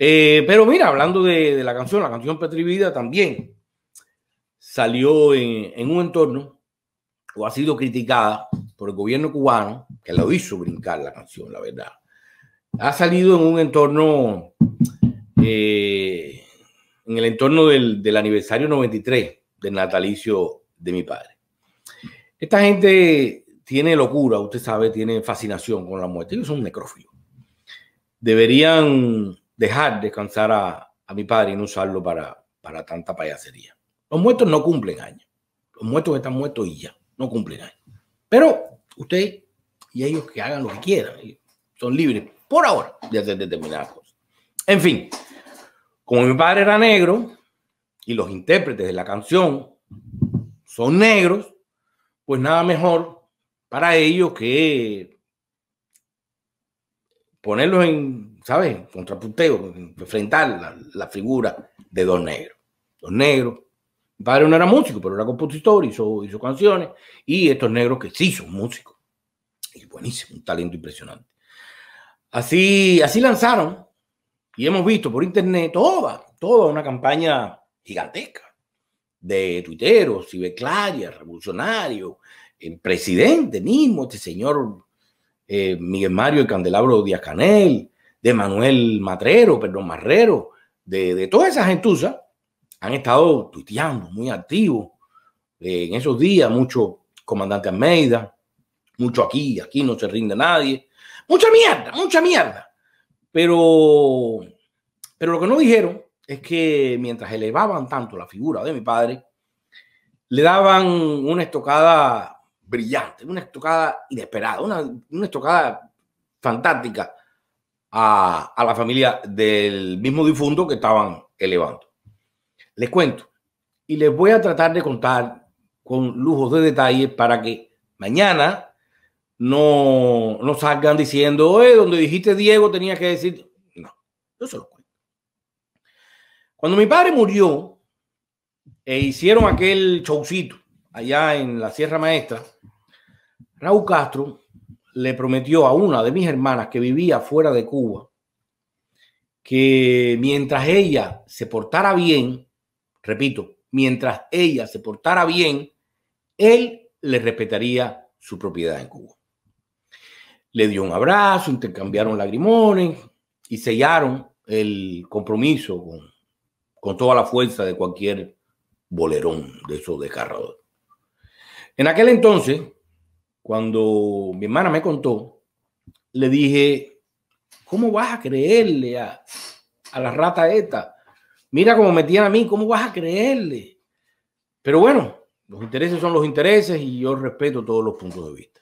Eh, pero mira, hablando de, la canción, la canción Petrivida también salió en, un entorno o ha sido criticada por el gobierno cubano, que lo hizo brincar la canción, la verdad. Ha salido en un entorno, eh, en el entorno del, del, aniversario 93 del natalicio de mi padre. Esta gente tiene locura, usted sabe, tiene fascinación con la muerte. Ellos son necrófilos. Deberían dejar descansar a, mi padre y no usarlo para, para tanta payasería. Los muertos no cumplen años. Los muertos están muertos y ya, no cumplen años. Pero usted y ellos que hagan lo que quieran, son libres por ahora de hacer determinadas cosas. En fin, como mi padre era negro y los intérpretes de la canción son negros, pues nada mejor para ellos que ponerlos en ¿sabes? Contrapunteo, enfrentar la, figura de dos negros. Don negros. mi padre no era músico, pero era compositor, hizo, canciones, y estos negros que sí son músicos. Y buenísimo, un talento impresionante. Así, así lanzaron, y hemos visto por internet toda, toda una campaña gigantesca de tuiteros, ciberclarias, Revolucionario, el presidente mismo, este señor eh, Miguel Mario el Candelabro Díaz Canel, de Manuel Matrero, perdón, Marrero, de, de toda esa gentuza, han estado tuiteando muy activo eh, en esos días, mucho comandante Almeida, mucho aquí, aquí no se rinde nadie, mucha mierda, mucha mierda. Pero, pero lo que no dijeron es que mientras elevaban tanto la figura de mi padre, le daban una estocada brillante, una estocada inesperada, una, una estocada fantástica a, la familia del mismo difunto que estaban elevando. Les cuento y les voy a tratar de contar con lujos de detalle para que mañana no, no salgan diciendo, oye, donde dijiste Diego tenía que decir. No, yo se lo cuento. Cuando mi padre murió e hicieron aquel showcito allá en la Sierra Maestra, Raúl Castro le prometió a una de mis hermanas que vivía fuera de Cuba que mientras ella se portara bien, repito, mientras ella se portara bien, él le respetaría su propiedad en Cuba. Le dio un abrazo, intercambiaron lagrimones y sellaron el compromiso con, toda la fuerza de cualquier bolerón de esos descarradores. En aquel entonces, cuando mi hermana me contó, le dije, ¿cómo vas a creerle a, a la rata esta? Mira cómo metían a mí, ¿cómo vas a creerle? Pero bueno, los intereses son los intereses y yo respeto todos los puntos de vista.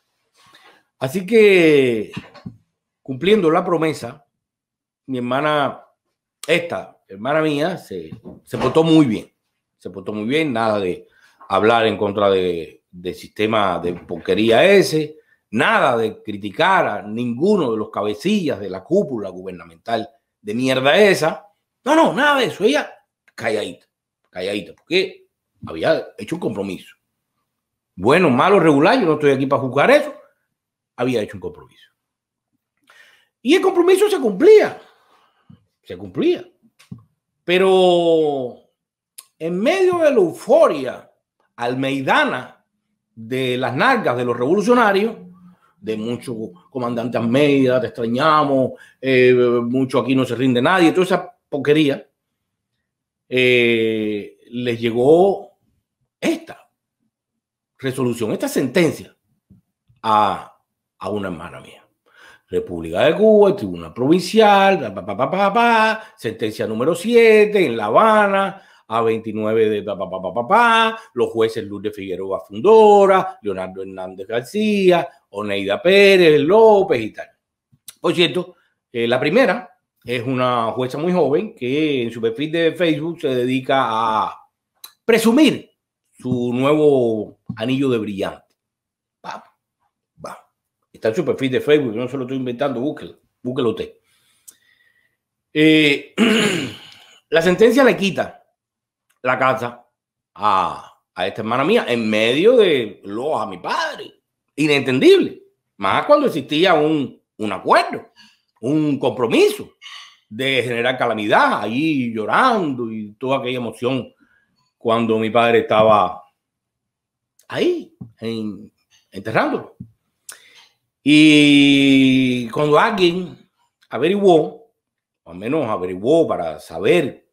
Así que, cumpliendo la promesa, mi hermana, esta hermana mía, se, se portó muy bien. Se portó muy bien, nada de hablar en contra de de sistema de porquería ese, nada de criticar a ninguno de los cabecillas de la cúpula gubernamental de mierda esa. No, no, nada de eso. Ella calladita, calladita, porque había hecho un compromiso. Bueno, malo, regular, yo no estoy aquí para juzgar eso. Había hecho un compromiso. Y el compromiso se cumplía, se cumplía. Pero en medio de la euforia almeidana de las nalgas de los revolucionarios, de muchos comandantes Almeida, te extrañamos, eh, mucho aquí no se rinde nadie, toda esa porquería, eh, les llegó esta resolución, esta sentencia a, una hermana mía. República de Cuba, Tribunal Provincial, sentencia número 7 en La Habana, a 29 de papá, papá, papá, los jueces Luz de Figueroa Fundora, Leonardo Hernández García, Oneida Pérez, López y tal. Por cierto, eh, la primera es una jueza muy joven que en su perfil de Facebook se dedica a presumir su nuevo anillo de brillante. Va, va, Está en su perfil de Facebook, no se lo estoy inventando, búsquelo, búsquelo usted. Eh, la sentencia le quita la casa a, esta hermana mía en medio de los a mi padre. Inentendible. Más cuando existía un, un acuerdo, un compromiso de generar calamidad, ahí llorando y toda aquella emoción cuando mi padre estaba ahí, en, enterrándolo. Y cuando alguien averiguó, al menos averiguó para saber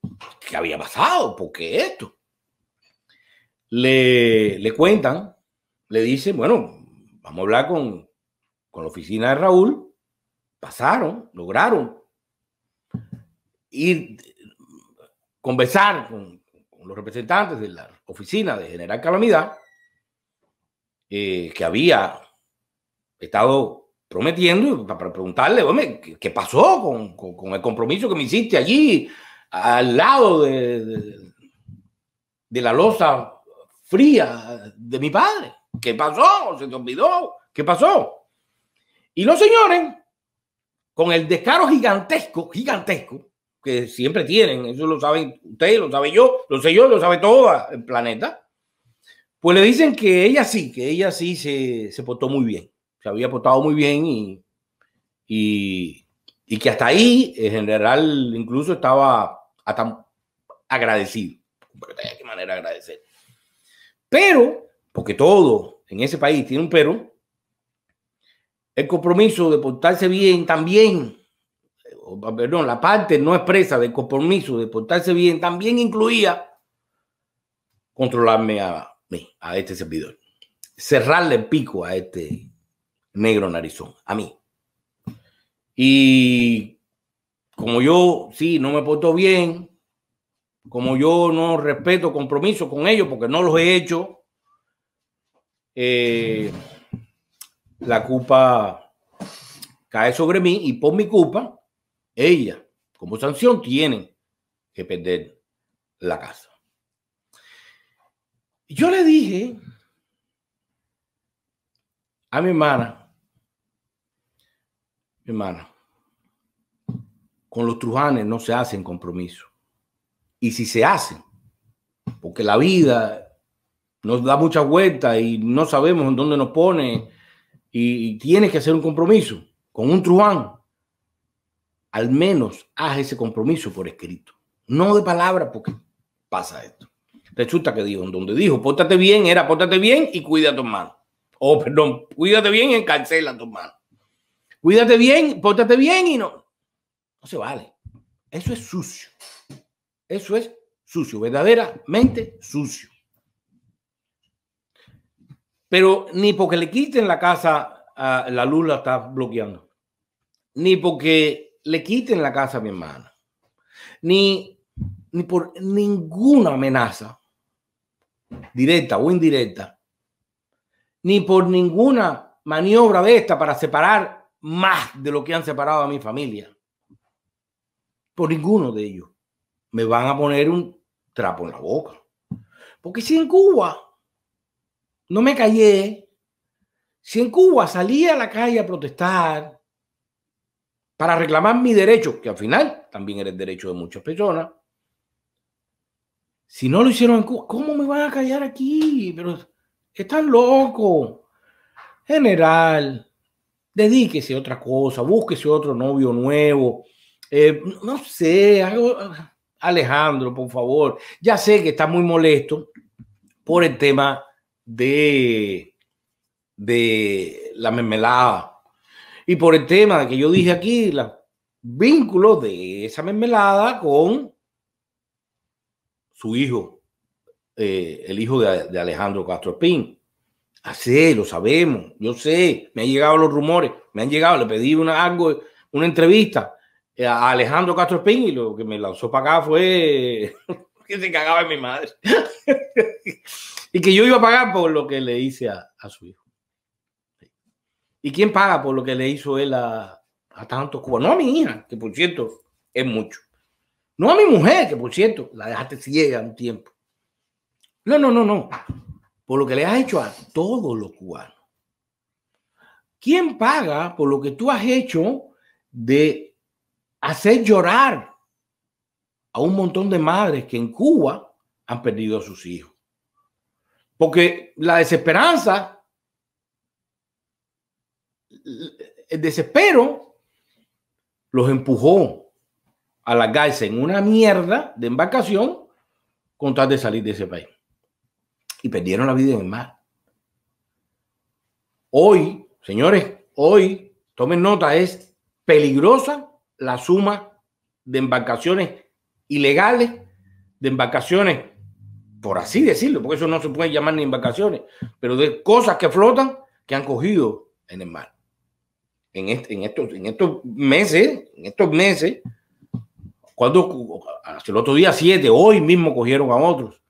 ¿qué había pasado? ¿Por qué esto? Le, cuentan, le dicen, bueno, vamos a hablar con, la oficina de Raúl. Pasaron, lograron ir conversar con, los representantes de la oficina de General Calamidad, eh, que había estado prometiendo para preguntarle, ¿qué, pasó con, con, el compromiso que me hiciste allí al lado de, de, la losa fría de mi padre. ¿Qué pasó? ¿Se te olvidó? ¿Qué pasó? Y los señores, con el descaro gigantesco, gigantesco, que siempre tienen, eso lo saben ustedes, lo sabe yo, lo sé yo, lo sabe todo el planeta, pues le dicen que ella sí, que ella sí se, se portó muy bien, se había portado muy bien y, y que hasta ahí, en general, incluso estaba a tan agradecido. Pero qué manera agradecer. Pero, porque todo en ese país tiene un pero, el compromiso de portarse bien también, perdón, la parte no expresa del compromiso de portarse bien también incluía controlarme a mí, a este servidor. Cerrarle el pico a este negro narizón, a mí. Y como yo sí no me porto bien, como yo no respeto compromiso con ellos porque no los he hecho, eh, la culpa cae sobre mí y por mi culpa, ella, como sanción, tiene que perder la casa. Yo le dije a mi hermana, mi hermana, con los trujanes no se hacen compromisos. Y si se hacen, porque la vida nos da muchas vueltas y no sabemos en dónde nos pone y, tienes que hacer un compromiso con un truján, al menos haz ese compromiso por escrito. No de palabra, porque pasa esto. Resulta que dijo, en donde dijo, pórtate bien, era pórtate bien y cuida a tu mano O, oh, perdón, cuídate bien y encarcela a tu manos. Cuídate bien, pórtate bien y no. No se vale. Eso es sucio. Eso es sucio, verdaderamente sucio. Pero ni porque le quiten la casa, a la luz la está bloqueando. Ni porque le quiten la casa a mi hermana. ni por ninguna amenaza, directa o indirecta. Ni por ninguna maniobra de esta para separar más de lo que han separado a mi familia por ninguno de ellos me van a poner un trapo en la boca. Porque si en Cuba no me callé, si en Cuba salí a la calle a protestar para reclamar mi derecho, que al final también era el derecho de muchas personas, si no lo hicieron en Cuba, ¿cómo me van a callar aquí? Pero están locos. General, dedíquese a otra cosa, búsquese otro novio nuevo eh, no sé, Alejandro, por favor. Ya sé que está muy molesto por el tema de, de la mermelada y por el tema que yo dije aquí, los vínculos de esa mermelada con su hijo, eh, el hijo de, Alejandro Castro Pin. Así, lo sabemos, yo sé, me han llegado los rumores, me han llegado, le pedí algo, una entrevista eh, Alejandro Castro Pin y lo que me lanzó para acá fue que se cagaba en mi madre. y que yo iba a pagar por lo que le hice a, su hijo. ¿Y quién paga por lo que le hizo él a, a tantos cubanos? No a mi hija, que por cierto es mucho. No a mi mujer, que por cierto la dejaste ciega un tiempo. No, no, no, no. Por lo que le has hecho a todos los cubanos. ¿Quién paga por lo que tú has hecho de hacer llorar a un montón de madres que en Cuba han perdido a sus hijos. Porque la desesperanza, el desespero los empujó a la largarse en una mierda de embarcación con tal de salir de ese país. Y perdieron la vida en el mar. Hoy, señores, hoy, tomen nota, es peligrosa la suma de embarcaciones ilegales, de embarcaciones, por así decirlo, porque eso no se puede llamar ni embarcaciones, pero de cosas que flotan que han cogido en el mar. En, en, estos, meses, en estos meses, cuando hace el otro día siete, hoy mismo cogieron a otros.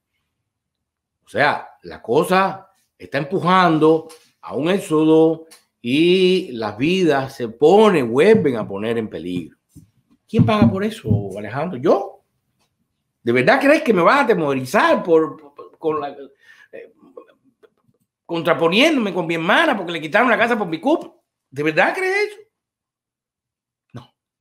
O sea, la cosa está empujando a un éxodo, y las vidas se ponen, vuelven a poner en peligro. ¿Quién paga por eso, Alejandro? ¿Yo? ¿De verdad crees que me vas a temorizar por, eh, contraponiéndome con mi hermana porque le quitaron la casa por mi culpa? ¿De verdad crees eso?